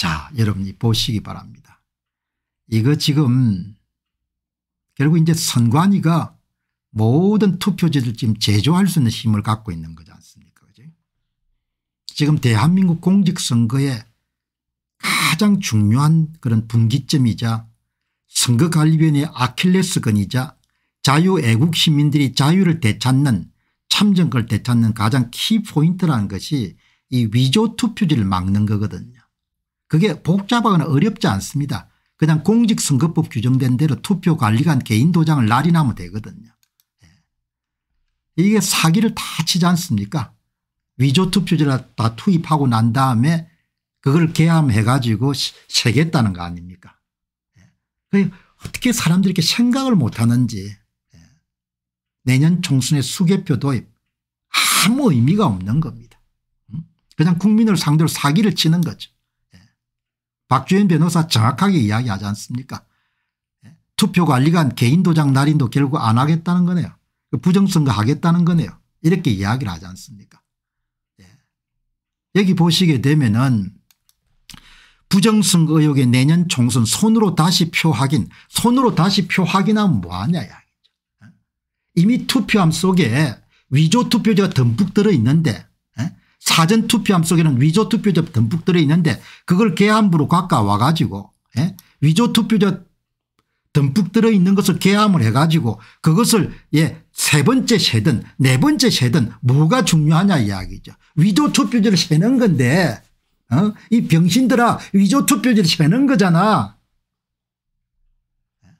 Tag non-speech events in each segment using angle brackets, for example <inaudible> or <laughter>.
자 여러분이 보시기 바랍니다. 이거 지금 결국 이제 선관위가 모든 투표지를 지금 제조할 수 있는 힘을 갖고 있는 거지 않습니까 그지? 지금 대한민국 공직선거의 가장 중요한 그런 분기점이자 선거관리위원회 아킬레스건이자 자유애국 시민들이 자유를 되찾는 참정권을 되찾는 가장 키포인트라는 것이 이 위조 투표지를 막는 거거든요. 그게 복잡하거나 어렵지 않습니다. 그냥 공직선거법 규정된 대로 투표관리관 개인도장을 날인하면 되거든요. 예. 이게 사기를 다 치지 않습니까 위조투표지를 다 투입하고 난 다음에 그걸 개함해 가지고 새겠다는 거 아닙니까 예. 어떻게 사람들이 이렇게 생각을 못하는지 예. 내년 총선의 수개표 도입 아무 의미가 없는 겁니다. 음? 그냥 국민을 상대로 사기를 치는 거죠. 박주현 변호사 정확하게 이야기하지 않습니까 예? 투표관리관 개인도장 날인도 결국 안 하겠다는 거네요. 그 부정선거 하겠다는 거네요. 이렇게 이야기를 하지 않습니까 예. 여기 보시게 되면 은 부정선거 의혹의 내년 총선 손으로 다시 표 확인 손으로 다시 표 확인하면 뭐하냐 예? 이미 투표함 속에 위조 투표자가 듬뿍 들어있는데 사전투표함 속에는 위조투표자 듬뿍 들어있는데 그걸 개함부로 가까와 가지고 예? 위조투표자 듬뿍 들어있는 것을 개함을 해가지고 그것을 예, 세 번째 세든 네 번째 세든 뭐가 중요하냐 이야기죠. 위조투표자를 세는 건데 어? 이 병신들아 위조투표자를 세는 거잖아. 예?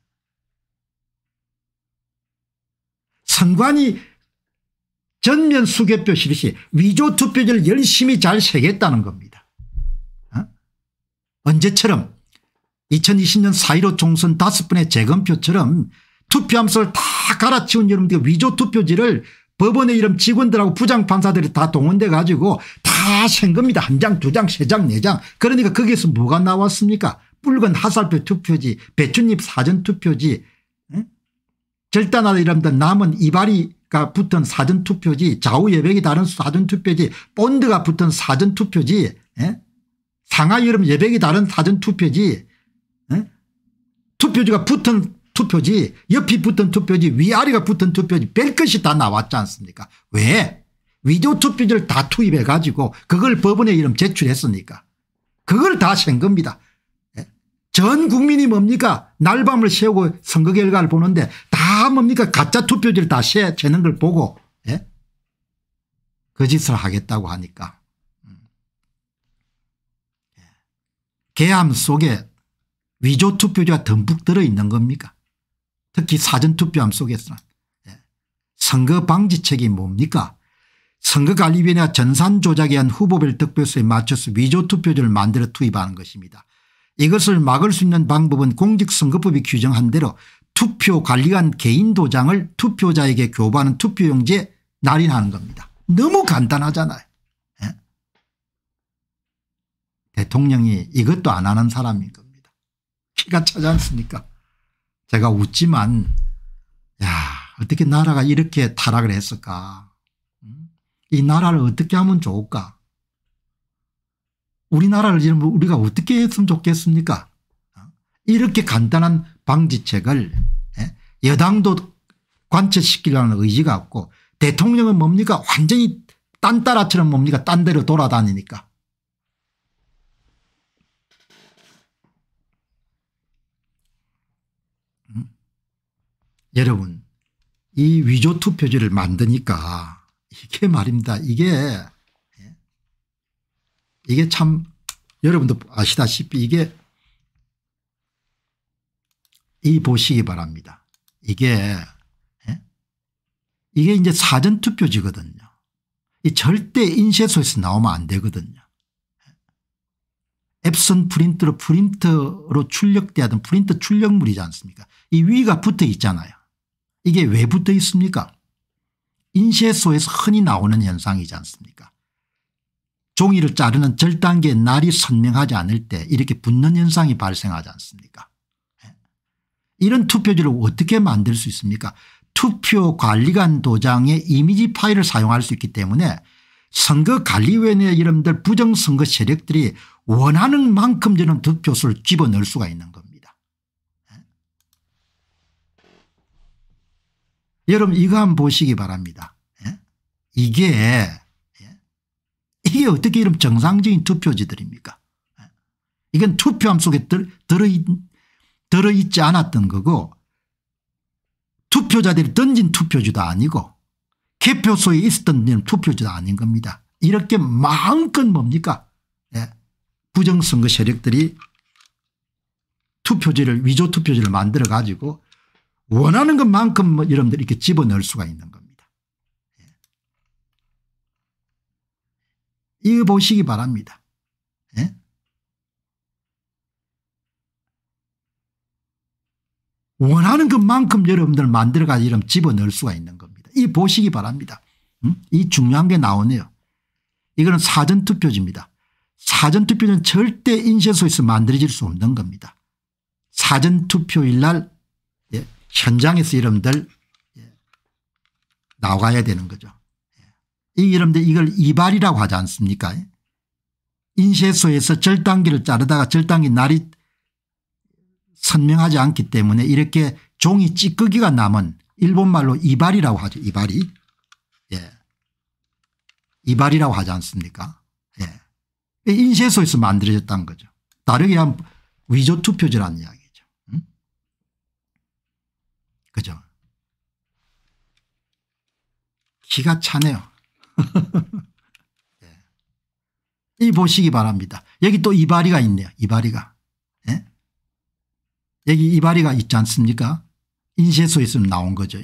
선관위 전면 수개표 실시 위조 투표지를 열심히 잘 세겠다는 겁니다. 어? 언제처럼 2020년 4.15 총선 다섯 분의 재검표처럼 투표함수를 다 갈아치운 여러분들 위조 투표지를 법원의 이름 직원들하고 부장판사들이 다 동원돼 가지고 다 센 겁니다. 한 장, 두 장, 세 장, 네 장. 그러니까 거기에서 뭐가 나왔습니까? 붉은 하살표 투표지, 배춧잎 사전 투표지, 절단하다 이러면 남은 이발이 가 붙은 사전투표지 좌우예배이 다른 사전투표지 본드가 붙은 사전투표지 예? 상하이름 예배이 다른 사전투표지 예? 투표지가 붙은 투표지 옆이 붙은 투표지 위아래가 붙은 투표지 별것이 다 나왔지 않습니까 왜 위조 투표지를 다 투입해 가지고 그걸 법원에 이름 제출했으니까 그걸 다 생겁니다 예? 전 국민이 뭡니까 날밤을 새우고 선거 결과를 보는데 뭡니까 가짜 투표지를 다 쉐, 채는 걸 보고 예? 거짓을 그 하겠다고 하니까 음. 예. 계함 속에 위조 투표지가 듬뿍 들어있는 겁니까 특히 사전투표함 속에서는 예. 선거방지책이 뭡니까 선거관리위원회가 전산조작에 한 후보별 득표수에 맞춰서 위조투표지를 만들어 투입하는 것입니다. 이것을 막을 수 있는 방법은 공직선거법이 규정한 대로 투표 관리관 개인 도장을 투표자에게 교부하는 투표용지에 날인하는 겁니다. 너무 간단하잖아요. 예? 대통령이 이것도 안 하는 사람인 겁니다. 키가 차지 않습니까 제가 웃지만 야 어떻게 나라가 이렇게 타락을 했을까 음? 이 나라를 어떻게 하면 좋을까 우리나라를 우리가 어떻게 했으면 좋겠습니까 어? 이렇게 간단한 방지책을 여당도 관철시키려는 의지가 없고 대통령은 뭡니까 완전히 딴따라처럼 뭡니까 딴 데로 돌아다니니까. 음? 여러분 이 위조 투표지를 만드니까 이게 말입니다. 이게 예. 이게 참 여러분도 아시다시피 이게 이 보시기 바랍니다. 이게 예? 이게 이제 사전투표지거든요. 이 절대 인쇄소에서 나오면 안 되거든요. 앱선 프린트로 프린터로 출력되던 프린터 출력물이지 않습니까 이 위가 붙어 있잖아요. 이게 왜 붙어 있습니까 인쇄소에서 흔히 나오는 현상이지 않습니까 종이를 자르는 절단계의 날이 선명하지 않을 때 이렇게 붙는 현상이 발생하지 않습니까 이런 투표지를 어떻게 만들 수 있습니까 투표관리관 도장의 이미지 파일을 사용할 수 있기 때문에 선거관리위원회 이름들 부정선거 세력들이 원하는 만큼 저는 득표수를 집어넣을 수가 있는 겁니다. 예? 여러분 이거 한번 보시기 바랍니다. 예? 이게 예? 이게 어떻게 이런 정상적인 투표지들입니까 이건 투표함 속에 들어있는 들어있지 않았던 거고 투표자들이 던진 투표지도 아니고 개표소에 있었던 투표지도 아닌 겁니다. 이렇게 마음껏 뭡니까 예. 부정선거 세력들이 투표지를 위조 투표지를 만들어 가지고 원하는 것만큼 뭐 여러분들 이렇게 집어넣을 수가 있는 겁니다. 예. 이거 보시기 바랍니다. 예? 원하는 것만큼 여러분들 만들어가지고 이런 집어넣을 수가 있는 겁니다. 이 보시기 바랍니다. 음? 이 중요한 게 나오네요. 이거는 사전투표지입니다. 사전투표는 절대 인쇄소에서 만들어질 수 없는 겁니다. 사전투표일 날 예, 현장에서 여러분들 예, 나가야 되는 거죠. 예. 이 여러분들 이걸 이발이라고 하지 않습니까? 예. 인쇄소에서 절단기를 자르다가 절단기 날이 선명하지 않기 때문에 이렇게 종이 찌꺼기가 남은 일본말로 이발이라고 하죠. 이발이. 예. 이발이라고 하지 않습니까 예. 인쇄소에서 만들어졌다는 거죠. 다르게 하 위조투표제라는 이야기죠. 음? 그죠. 기가 차네요. <laughs> 예. 이 보시기 바랍니다. 여기 또 이발이가 있네요. 이발이가. 여기 이발이가 있지 않습니까 인쇄소 있으면 나온 거죠.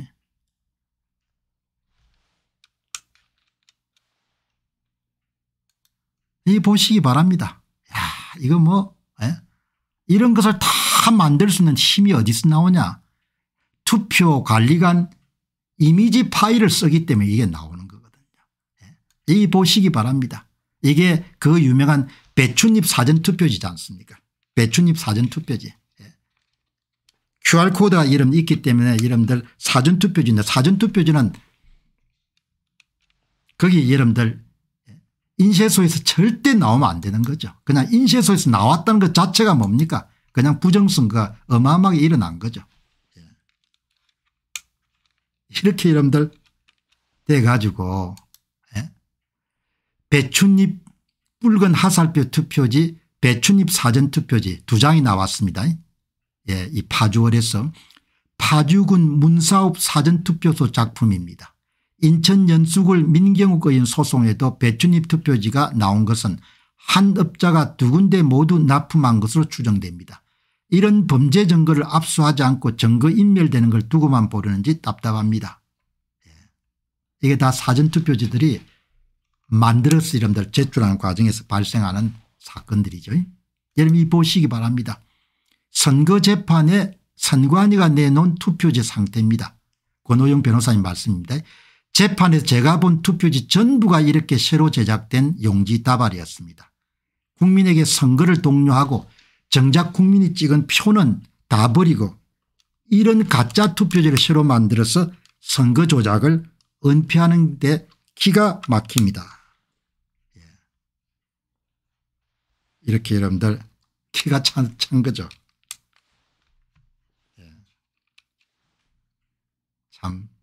이 보시기 바랍니다. 야 이거 뭐 에? 예? 이런 것을 다 만들 수 있는 힘이 어디서 나오냐 투표 관리관 이미지 파일을 쓰기 때문에 이게 나오는 거거든요. 예? 이 보시기 바랍니다. 이게 그 유명한 배추잎 사전투표지지 않습니까 배추잎 사전투표지. QR코드가 이름 있기 때문에 이름들 사전투표지인데 사전투표지는 거기 여러분들 인쇄소에서 절대 나오면 안 되는 거죠. 그냥 인쇄소에서 나왔다는 것 자체가 뭡니까 그냥 부정선거가 어마어마하게 일어난 거죠. 예. 이렇게 여러분들 돼가지고 예. 배춧잎 붉은 하살표 투표지 배춧잎 사전투표지 두 장이 나왔습니다. 예, 이 파주월에서 파주군 문사업 사전투표소 작품입니다. 인천 연수굴 민경욱 의원 소송에도 배춘입 투표지가 나온 것은 한 업자가 두 군데 모두 납품한 것으로 추정됩니다. 이런 범죄 증거를 압수하지 않고 증거 인멸되는 걸 두고만 보려는지 답답합니다. 예. 이게 다 사전투표지들이 만들어서 이름들 제출하는 과정에서 발생하는 사건들이죠. 여러분 이 보시기 바랍니다. 선거재판에 선관위가 내놓은 투표지 상태입니다. 권호영 변호사님 말씀입니다. 재판에서 제가 본 투표지 전부가 이렇게 새로 제작된 용지 다발이었습니다. 국민에게 선거를 독려하고 정작 국민이 찍은 표는 다 버리고 이런 가짜 투표지를 새로 만들어서 선거 조작을 은폐하는 데 기가 막힙니다. 예. 이렇게 여러분들 기가 찬, 찬 거죠. 참